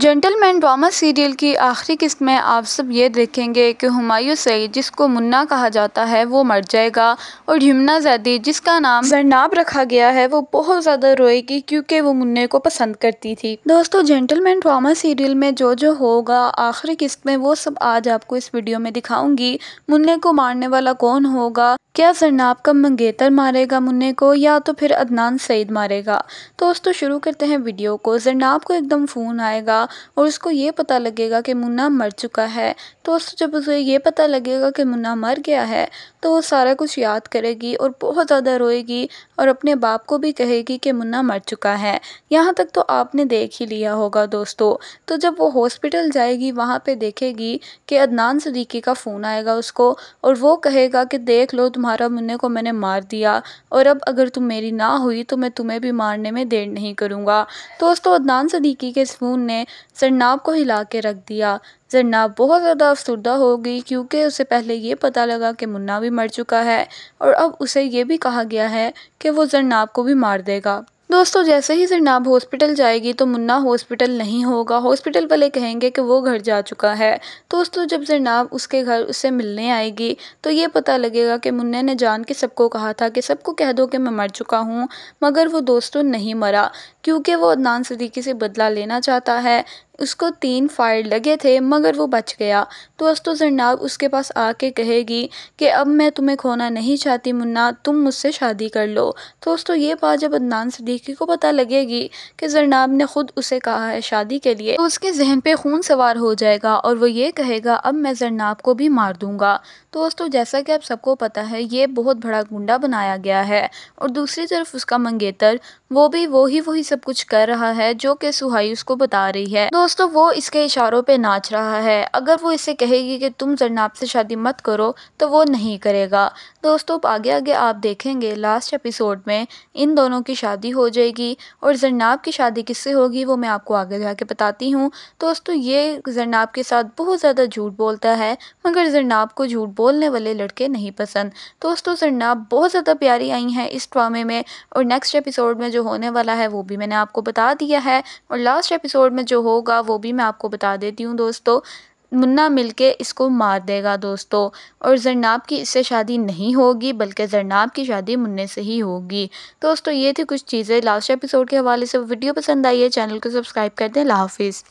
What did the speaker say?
gentleman drama serial की आखिरी किस्त में आप सब ये देखेंगे कि हुमायूं सईद जिसको मुन्ना कहा जाता है वो मर जाएगा और यमुना जैदी जिसका नाम जरनाब रखा गया है वो बहुत ज़्यादा रोएगी क्योंकि वो मुन्ने को पसंद करती थी दोस्तों जेंटलमैन ड्रामा सीरियल में जो जो होगा आखिरी किस्त में वो सब आज आपको इस वीडियो में दिखाऊंगी मुन्ने को मारने वाला कौन होगा क्या जरनाब का मंगेतर मारेगा मुन्ने को या तो फिर अदनान सईद मारेगा दोस्तों शुरू करते हैं वीडियो को जरनाब को एकदम फ़ोन आएगा और उसको ये पता लगेगा कि मुन्ना मर चुका है दोस्तों जब उसे ये पता लगेगा कि मुन्ना मर गया है तो वो सारा कुछ याद करेगी और बहुत ज़्यादा रोएगी और अपने बाप को भी कहेगी कि मुन्ना मर चुका है यहाँ तक तो आपने देख ही लिया होगा दोस्तों तो जब वो हॉस्पिटल जाएगी वहाँ पर देखेगी कि अदनान सदीकी का फ़ोन आएगा उसको और वो कहेगा कि देख लो तुम्हारा मुन्ने को मैंने मार दिया और अब अगर तुम मेरी ना हुई तो मैं तुम्हें भी मारने में देर नहीं करूँगा दोस्तों अदनान सदीकी के फ़ोन ने सरनाब को हिला के रख दिया जरनाब बहुत ज़्यादा अफसरदा हो गई क्योंकि उसे पहले ये पता लगा कि मुन्ना भी मर चुका है और अब उसे ये भी कहा गया है कि वो जरनाब को भी मार देगा दोस्तों जैसे ही सिरनाब हॉस्पिटल जाएगी तो मुन्ना हॉस्पिटल नहीं होगा हॉस्पिटल वाले कहेंगे कि वो घर जा चुका है दोस्तों जब सिरनाब उसके घर उससे मिलने आएगी तो ये पता लगेगा कि मुन्ने ने जान के सबको कहा था कि सबको कह दो कि मैं मर चुका हूँ मगर वो दोस्तों नहीं मरा क्योंकि वो अदनान सदीकी से बदला लेना चाहता है उसको तीन फायर लगे थे मगर वो बच गया दोस्तों ज़रनाब उसके पास आके कहेगी कि अब मैं तुम्हें खोना नहीं चाहती मुन्ना तुम मुझसे शादी कर लो दोस्तों ये बात जब अदनान सदीकी को पता लगेगी कि जरनाब ने ख़ुद उसे कहा है शादी के लिए तो उसके जहन पे खून सवार हो जाएगा और वो ये कहेगा अब मैं जरनाब को भी मार दूंगा दोस्तों जैसा कि आप सबको पता है ये बहुत बड़ा गुंडा बनाया गया है और दूसरी तरफ उसका मंगेतर वो भी वही वही सब कुछ कर रहा है जो कि सुहाई उसको बता रही है दोस्तों वो इसके इशारों पे नाच रहा है अगर वो इसे कहेगी कि तुम जरनाब से शादी मत करो तो वो नहीं करेगा दोस्तों आगे आगे आप देखेंगे लास्ट एपिसोड में इन दोनों की शादी हो जाएगी और जरनाब की शादी किससे होगी वो मैं आपको आगे जाके बताती हूँ दोस्तों ये जरनाब के साथ बहुत ज़्यादा झूठ बोलता है मगर जरनाब को झूठ बोलने वाले लड़के नहीं पसंद दोस्तों जरनाब बहुत ज़्यादा प्यारी आई हैं इस ड्रामे में और नेक्स्ट एपिसोड में जो होने वाला है वो भी मैंने आपको बता दिया है और लास्ट एपिसोड में जो होगा होगा वो भी मैं आपको बता देती हूँ दोस्तों मुन्ना मिलके इसको मार देगा दोस्तों और जरनाब की इससे शादी नहीं होगी बल्कि जरनाब की शादी मुन्ने से ही होगी दोस्तों ये थी कुछ चीज़ें लास्ट एपिसोड के हवाले से वीडियो पसंद आई है चैनल को सब्सक्राइब कर दें हाफिज़